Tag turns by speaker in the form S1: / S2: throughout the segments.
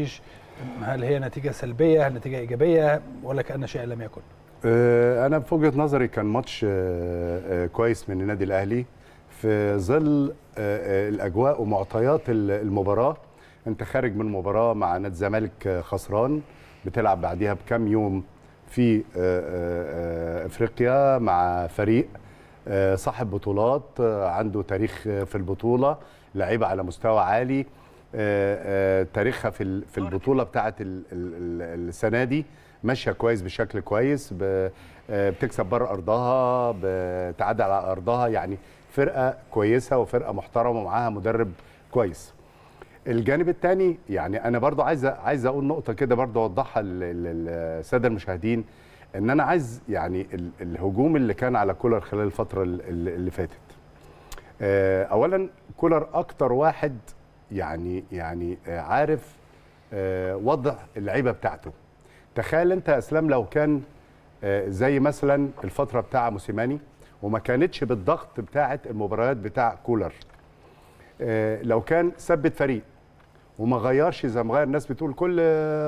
S1: التشيش هل هي نتيجه سلبيه هل نتيجه ايجابيه ولا كان شيء لم يكن آه، انا في وجهه نظري كان ماتش آه، آه، كويس من النادي الاهلي في ظل الاجواء ومعطيات المباراه انت خارج من مباراه مع نادي الزمالك خسران بتلعب بعديها بكام يوم في افريقيا مع فريق صاحب بطولات عنده تاريخ في البطوله لعيبه على مستوى عالي آه، آه، تاريخها في في البطوله بتاعه السنه دي ماشيه كويس بشكل كويس آه، بتكسب بره ارضها بتعادل على ارضها يعني فرقه كويسه وفرقه محترمه ومعاها مدرب كويس الجانب الثاني يعني انا برضو عايز عايز اقول نقطه كده برضو اوضحها للساده المشاهدين ان انا عايز يعني الهجوم اللي كان على كولر خلال الفتره اللي فاتت اولا كولر اكتر واحد يعني يعني آه، عارف آه، وضع اللعيبه بتاعته تخيل انت يا اسلام لو كان آه، زي مثلا الفتره بتاع موسيماني وما كانتش بالضغط بتاعه المباريات بتاع كولر لو كان ثبت فريق وما غيرش زي ما غير الناس بتقول كل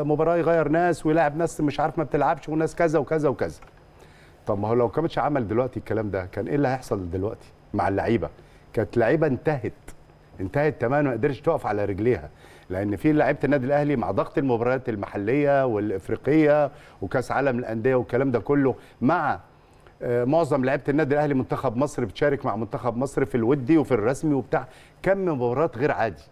S1: مباراه يغير ناس ويلاعب ناس مش عارف ما بتلعبش وناس كذا وكذا وكذا طب ما هو لو كانش عمل دلوقتي الكلام ده كان ايه اللي هيحصل دلوقتي مع اللعيبه كانت لعيبه انتهت انتهت تماما ما قدرتش تقف على رجليها لان في لعيبه النادي الاهلي مع ضغط المباريات المحليه والافريقيه وكاس عالم الانديه والكلام ده كله مع آه، معظم لعيبه النادي الاهلي منتخب مصر بتشارك مع منتخب مصر في الودي وفي الرسمي وبتاع كم مباريات غير عادي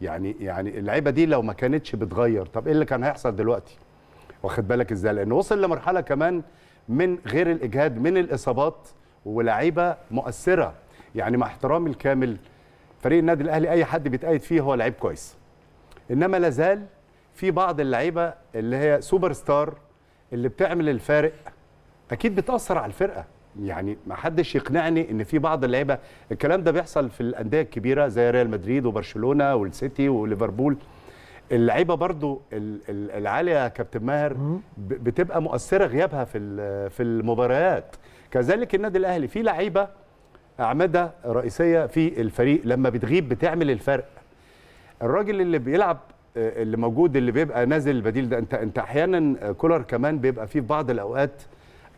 S1: يعني يعني اللعيبه دي لو ما كانتش بتغير طب ايه اللي كان هيحصل دلوقتي واخد بالك ازاي لان وصل لمرحله كمان من غير الاجهاد من الاصابات ولعيبه مؤثره يعني مع احترامي الكامل فريق النادي الاهلي اي حد بيتقيد فيه هو لعيب كويس انما لازال في بعض اللعيبه اللي هي سوبر ستار اللي بتعمل الفارق اكيد بتاثر على الفرقه يعني ما حدش يقنعني ان في بعض اللعيبه الكلام ده بيحصل في الانديه الكبيره زي ريال مدريد وبرشلونه والسيتي وليفربول اللعيبه برضو العاليه يا كابتن ماهر بتبقى مؤثره غيابها في في المباريات كذلك النادي الاهلي في لعيبه اعمده رئيسيه في الفريق لما بتغيب بتعمل الفرق الراجل اللي بيلعب آه، اللي موجود اللي بيبقى نازل البديل ده انت انت احيانا آه، كولر كمان بيبقى فيه في بعض الاوقات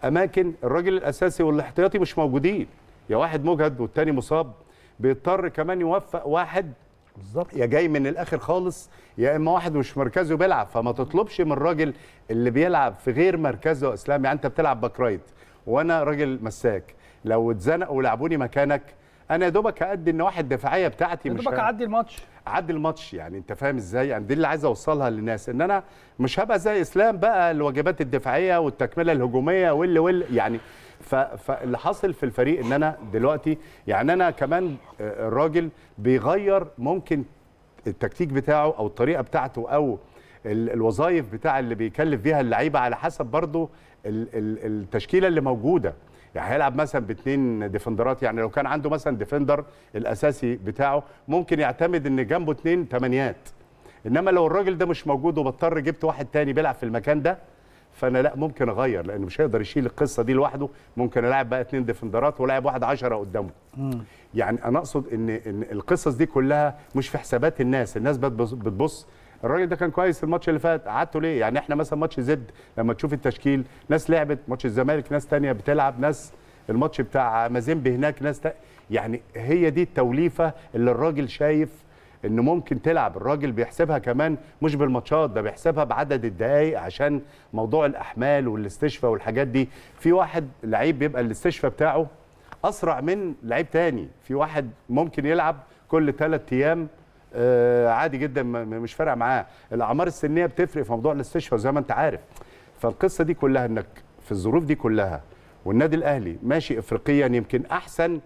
S1: اماكن الراجل الاساسي والاحتياطي مش موجودين يا واحد مجهد والتاني مصاب بيضطر كمان يوفق واحد بالظبط يا جاي من الاخر خالص يا اما واحد مش مركزه بيلعب فما تطلبش من الراجل اللي بيلعب في غير مركزه اسلام يعني انت بتلعب باك رايت وانا راجل مساك لو اتزنقوا ولعبوني مكانك انا يا دوبك هادي النواحي الدفاعيه بتاعتي مش دوبك اعدي الماتش اعدي الماتش يعني انت فاهم ازاي انا يعني دي اللي عايز اوصلها للناس ان انا مش هبقى زي اسلام بقى الواجبات الدفاعيه والتكمله الهجوميه وال وال يعني فاللي حاصل في الفريق ان انا دلوقتي يعني انا كمان آه، الراجل بيغير ممكن التكتيك بتاعه او الطريقه بتاعته او الوظائف بتاع اللي بيكلف بيها اللعيبه على حسب برضه التشكيله اللي موجوده يعني هيلعب مثلا باثنين ديفندرات يعني لو كان عنده مثلا ديفندر الاساسي بتاعه ممكن يعتمد ان جنبه اثنين ثمانيات انما لو الراجل ده مش موجود وبضطر جبت واحد تاني بيلعب في المكان ده فانا لا ممكن اغير لان مش هيقدر يشيل القصه دي لوحده ممكن الاعب بقى اثنين ديفندرات ولاعب واحد عشرة قدامه يعني انا اقصد ان ان القصص دي كلها مش في حسابات الناس الناس بتبص الراجل ده كان كويس الماتش اللي فات قعدته ليه يعني احنا مثلا ماتش زد لما تشوف التشكيل ناس لعبت ماتش الزمالك ناس تانية بتلعب ناس الماتش بتاع مازيمبي هناك ناس تق... يعني هي دي التوليفه اللي الراجل شايف ان ممكن تلعب الراجل بيحسبها كمان مش بالماتشات ده بيحسبها بعدد الدقائق عشان موضوع الاحمال والاستشفاء والحاجات دي في واحد لعيب بيبقى الاستشفاء بتاعه اسرع من لعيب تاني في واحد ممكن يلعب كل ثلاث ايام آه، عادي جدا مش فارقه معاه الاعمار السنيه بتفرق في موضوع الاستشفاء زي ما انت عارف فالقصه دي كلها انك في الظروف دي كلها والنادي الاهلي ماشي افريقيا يمكن احسن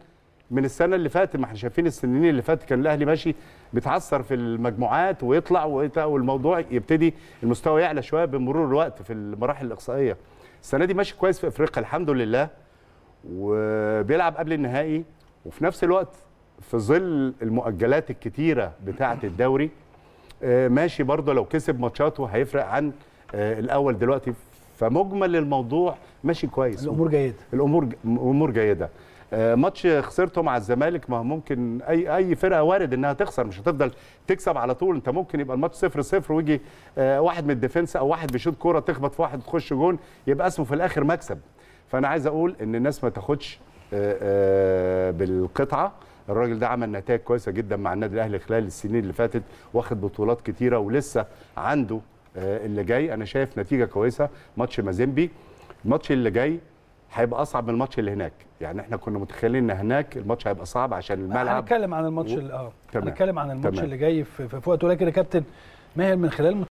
S1: من السنه اللي فاتت ما احنا شايفين السنين اللي فاتت كان الاهلي ماشي بيتعثر في المجموعات ويطلع والموضوع يبتدي المستوى يعلى شويه بمرور الوقت في المراحل الاقصائيه السنه دي ماشي كويس في افريقيا الحمد لله وبيلعب قبل النهائي وفي نفس الوقت في ظل المؤجلات الكتيره بتاعه الدوري آه، ماشي برضه لو كسب ماتشاته هيفرق عن آه، الاول دلوقتي فمجمل الموضوع ماشي كويس الامور جيده الامور امور جيده آه، ماتش خسرته مع الزمالك ما ممكن اي اي فرقه وارد انها تخسر مش هتفضل تكسب على طول انت ممكن يبقى الماتش 0 0 ويجي واحد من الديفنس او واحد بيشوط كوره تخبط في واحد تخش جون يبقى اسمه في الاخر مكسب فانا عايز اقول ان الناس ما تاخدش بالقطعه الراجل ده عمل نتائج كويسه جدا مع النادي الاهلي خلال السنين اللي فاتت واخد بطولات كتيره ولسه عنده آه، اللي جاي انا شايف نتيجه كويسه ماتش مازيمبي الماتش اللي جاي هيبقى اصعب من الماتش اللي هناك يعني احنا كنا متخيلين ان هناك الماتش هيبقى صعب عشان الملعب هنتكلم عن الماتش و... اه هنتكلم عن الماتش اللي جاي في, في ولكن يا كابتن ماهر من خلال